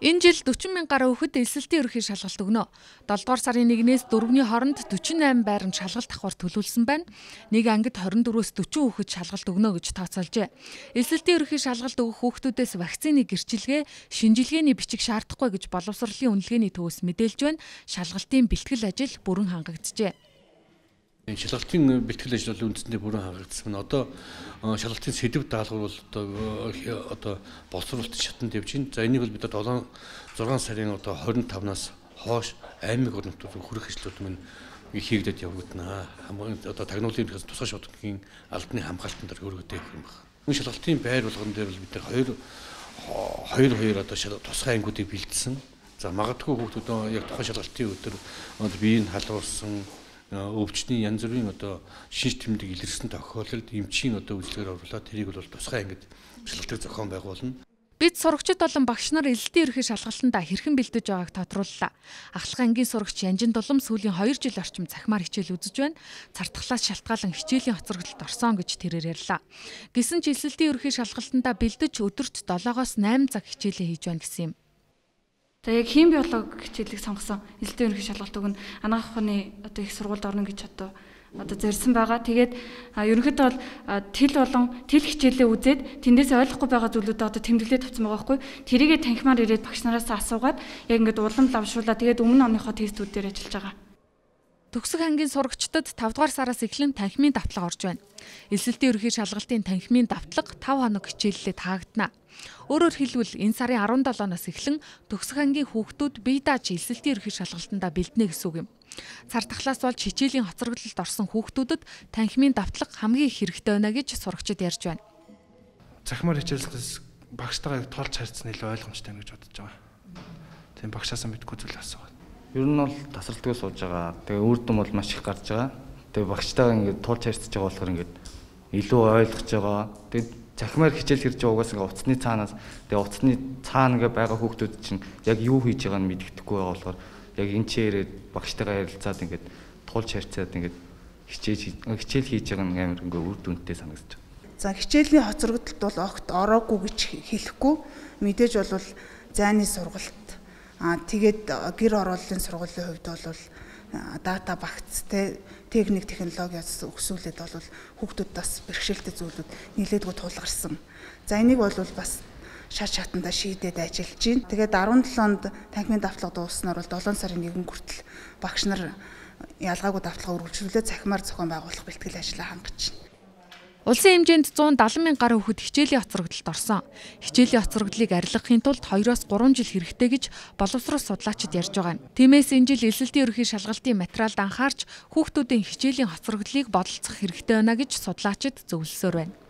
Энэ жил 40 мянган гаруй хүүхэд элсэлтийн өрхийн шалгалт өгнө. 7 дугаар сарын 1-ээс 4-ний хооронд 48 байранд шалгалт давхар төлөвлөсөн байна. Нэг ангид 24-өөс 40 хүүхэд шалгалт өгнө гэж тооцоолжээ. Элсэлтийн өрхийн шалгалт өгөх хүүхдүүдээс вакцины гэрчилгээ, шинжилгээний бичиг шаардахгүй гэж боловсролын үнэлгээний төвөөс мэдээлж байна. Шалгалтын бэлтгэл ажил бүрэн хангаджээ. Э, шалгалтын э, бэлтгэл ажил бол үндсэндээ бүрэн хангагдсан. Одоо э, шалгалтын сэдв даалгавар бол одоо одоо боловсруулалт шатанд явж байна. За энийг бол бид 7 6 сарын одоо 25-наас хойш аймаг орнотууд хүрэх ажлууд мань хийгдэж явагдана. Хамгийн одоо тагнуулын хэрэгс тусгай шатгийн албаны хамгаалтанд өргөдөөх юм байна. Мөн шалгалтын байр болгон дээр бол бид нэр хоёр хоёр хоёр одоо тусгай ангиудыг бэлдсэн. За магадгүй хүүхдүүд яг тухайн шалгалтын өдөр бие нь халуурсан өвчтний янз бүрийн одоо шинж тэмдэг илэрсэн тохиолдолд эмчийн одоо үйлчлэгээр оруулаад тэрийг бол тусгай ангид шалгалтыг зохион байгуулна. Бид сурагчид болон багш нар элэлтийн ерхий шалгалтандаа хэрхэн бэлдэж байгааг тодрууллаа. Ахлах ангийн сурагч Янжин Дулам сүүлийн 2 жил орчим цахимаар хичээл үзэж байна. Цартглаас шалтгаалan хичээлийн хоцрогдолд орсон гэж тэрээр ярьлаа. Гэсэн ч элэлтийн ерхий шалгалтандаа бэлдэж өдөрт 7-8 цаг хичээлээ хийж байна гэсэн юм. Тэгээ хим биолог хичээлийг сонгосон. Нэлээд ерөнхий шалгалт өгнө. Анагаах ухааны одоо их сургуульд орно гэж одоо одоо зорьсон байгаа. Тэгээд ерөнхийдөө бол тэл болон тэл хичээлээ үзээд тэндээс ойлгохгүй байгаа зүйлүүдээ одоо тэмдэглээд авсан байгаа байхгүй. Тэрийгэ танхимаар ирээд багш нараас асуугаад яг ингээд улам лавшуулаад тэгээд өмнө оныхоо тестүүдээр ажиллаж байгаа. Төгсөх ангийн сурагчдад 5 дугаар сараас эхлэн танхимын давтлага орж байна. Эсэлтийн ерөнхий шалгалтын танхимын давтлага 5 хоног хичээллээ таагднаа. Өөрөөр хэлбэл энэ сарын 17-наас эхлэн төгсөх ангийн хүүхдүүд бие дааж эсэлтийн ерөнхий шалгалтандаа бэлднэ гэсэн үг юм. Цар тахлаас болж хичээлийн хоцроглолд орсон хүүхдүүдэд танхимын давтлага хамгийн их хэрэгтэй байна гэж сурагчид ярьж байна. Захимаар хичээлээс багштайгаа тоолж харьцсан илүү ойлгомжтой гэж бодож байгаа. Тийм багшаасаа мэдгүй зүйл асуугаад. Ер нь бол тасралтгүй сууж байгаа. Тэгээ үр дүн бол маш их гарч байгаа. Тэгээ багштайгаа ингээд туулж харьцаж байгаа болохоор ингээд илүү ойлгож байгаа. Тэгээ цахимаар хичээл хийж байгаа угаас ингээд уцсны цаанаас тэгээ уцсны цаана ингээд байгаа хүүхдүүд чинь яг юу хийж байгааг нь мэддэхгүй байгаа болохоор яг энэ чи ирээд багштайгаа ярилцаад ингээд туулж харьцаад ингээд хичээж хичээл хийж байгаа нь амар ингээд үр дүнтэй санагдаж байна. За хичээлийн хоцрогдолд бол огт ороогүй гэж хэлэхгүй мэдээж бол зайны сургалт Аа тэгээд гэр оролтын сургуулийн хувьд бол дата багц те техник технологиас өгсүүлээд бол хүүхдүүд бас бэрхшээлтэй зүйлүүд нэлээдгүй тулгарсан. За энийг бол бас шат шатанда шийдээд ажиллаж байна. Тэгээд 17 онд танхимын давтлага дууснаар бол 7 сарын 1-нд хүртэл багш нар ялгаагүй давтлага үргэлжлүүлээд цахимаар зохион байгуулах бэлтгэл ажиллаа хангаж байна. Улсын хэмжээнд 170 мянган гаруй хүүхэд хичээлийн хоцрогдолд орсон. Хичээлийн хоцрогдлыг арилгахын тулд 2-оос 3 жил хэрэгтэй гэж боловсрол судлаачид ярьж байгаа юм. Тиймээс энэ жил элэлтийн ерөнхий шалгалтын материалд анхаарч хүүхдүүдийн хичээлийн хоцрогдлыг бодолцох хэрэгтэй байна гэж судлаачид зөвлөсөөр байна.